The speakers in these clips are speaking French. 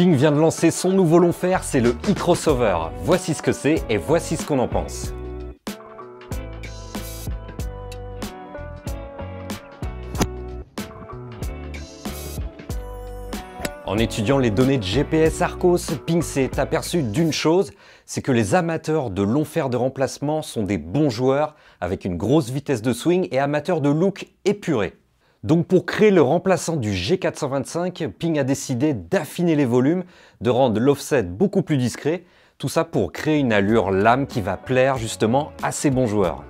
Ping vient de lancer son nouveau long fer, c'est le e-crossover. Voici ce que c'est et voici ce qu'on en pense. En étudiant les données de GPS Arcos, Ping s'est aperçu d'une chose, c'est que les amateurs de long fer de remplacement sont des bons joueurs avec une grosse vitesse de swing et amateurs de look épuré. Donc pour créer le remplaçant du G425, Ping a décidé d'affiner les volumes, de rendre l'offset beaucoup plus discret, tout ça pour créer une allure lame qui va plaire justement à ces bons joueurs.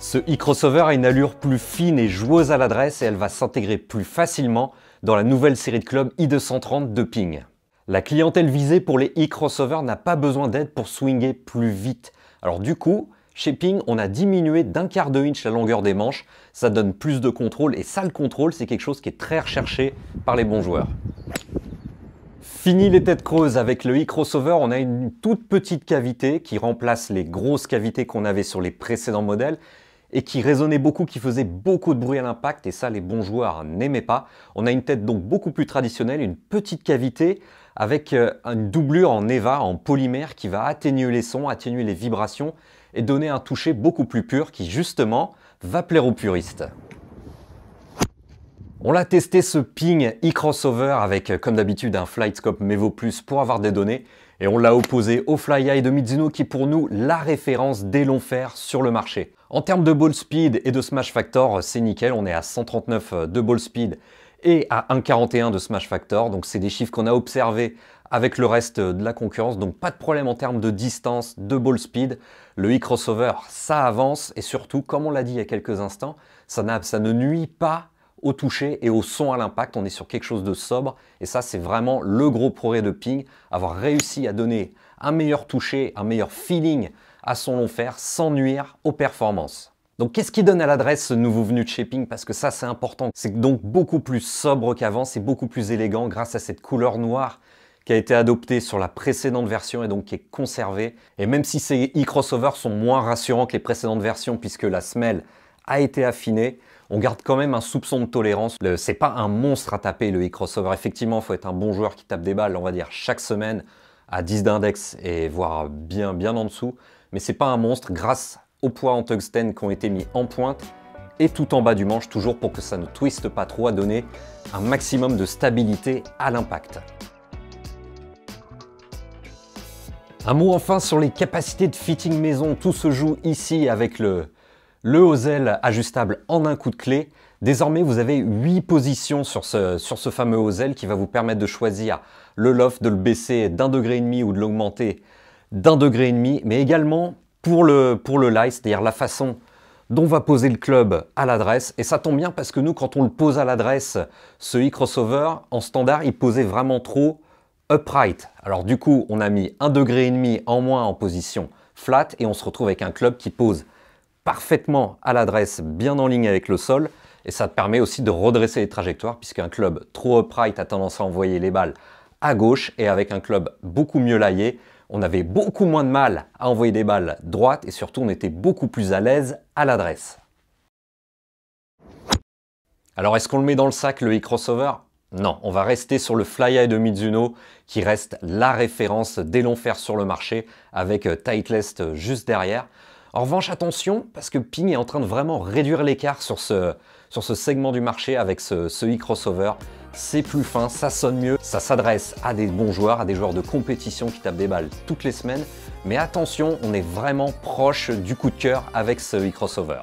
Ce e-crossover a une allure plus fine et joueuse à l'adresse et elle va s'intégrer plus facilement dans la nouvelle série de clubs i230 de Ping. La clientèle visée pour les e-crossovers n'a pas besoin d'aide pour swinger plus vite. Alors du coup, chez Ping, on a diminué d'un quart de inch la longueur des manches, ça donne plus de contrôle et ça le contrôle, c'est quelque chose qui est très recherché par les bons joueurs. Fini les têtes creuses avec le e-crossover, on a une toute petite cavité qui remplace les grosses cavités qu'on avait sur les précédents modèles et qui résonnait beaucoup, qui faisait beaucoup de bruit à l'impact et ça les bons joueurs n'aimaient pas. On a une tête donc beaucoup plus traditionnelle, une petite cavité avec euh, une doublure en EVA, en polymère, qui va atténuer les sons, atténuer les vibrations et donner un toucher beaucoup plus pur qui justement va plaire aux puristes. On l'a testé ce ping e-crossover avec euh, comme d'habitude un FlightScope Mevo Plus pour avoir des données et on l'a opposé au FlyEye de Mizuno qui est pour nous la référence des longs fers sur le marché. En termes de ball speed et de smash factor, euh, c'est nickel, on est à 139 de ball speed et à 1,41 de Smash Factor. Donc c'est des chiffres qu'on a observés avec le reste euh, de la concurrence, donc pas de problème en termes de distance, de ball speed. Le e-crossover, ça avance et surtout, comme on l'a dit il y a quelques instants, ça, ça ne nuit pas au toucher et au son à l'impact. On est sur quelque chose de sobre et ça, c'est vraiment le gros progrès de Ping. Avoir réussi à donner un meilleur toucher, un meilleur feeling à son long fer sans nuire aux performances. Donc qu'est-ce qui donne à l'adresse ce nouveau venu de shipping? Parce que ça c'est important. C'est donc beaucoup plus sobre qu'avant, c'est beaucoup plus élégant grâce à cette couleur noire qui a été adoptée sur la précédente version et donc qui est conservée. Et même si ces e-crossovers sont moins rassurants que les précédentes versions puisque la semelle a été affinée, on garde quand même un soupçon de tolérance. C'est pas un monstre à taper le e-crossover. Effectivement, il faut être un bon joueur qui tape des balles, on va dire, chaque semaine à 10 d'index et voire bien bien en dessous. Mais c'est pas un monstre grâce poids en tungstène qui ont été mis en pointe et tout en bas du manche toujours pour que ça ne twiste pas trop à donner un maximum de stabilité à l'impact. Un mot enfin sur les capacités de fitting maison, tout se joue ici avec le, le hosel ajustable en un coup de clé. Désormais, vous avez huit positions sur ce, sur ce fameux hosel qui va vous permettre de choisir le loft, de le baisser d'un degré et demi ou de l'augmenter d'un degré et demi, mais également pour le, pour c'est-à-dire la façon dont va poser le club à l'adresse. Et ça tombe bien parce que nous, quand on le pose à l'adresse, ce e-crossover, en standard, il posait vraiment trop upright. Alors du coup, on a mis un degré et demi en moins en position flat et on se retrouve avec un club qui pose parfaitement à l'adresse, bien en ligne avec le sol. Et ça te permet aussi de redresser les trajectoires puisqu'un club trop upright a tendance à envoyer les balles à gauche et avec un club beaucoup mieux laillé, on avait beaucoup moins de mal à envoyer des balles droites et surtout on était beaucoup plus à l'aise à l'adresse. Alors est-ce qu'on le met dans le sac le e-crossover Non, on va rester sur le fly Eye de Mizuno qui reste la référence dès longs sur le marché avec euh, Titleist euh, juste derrière. En revanche, attention, parce que Ping est en train de vraiment réduire l'écart sur ce, segment du marché avec ce, ce e-crossover c'est plus fin, ça sonne mieux, ça s'adresse à des bons joueurs, à des joueurs de compétition qui tapent des balles toutes les semaines. Mais attention, on est vraiment proche du coup de cœur avec ce e-crossover.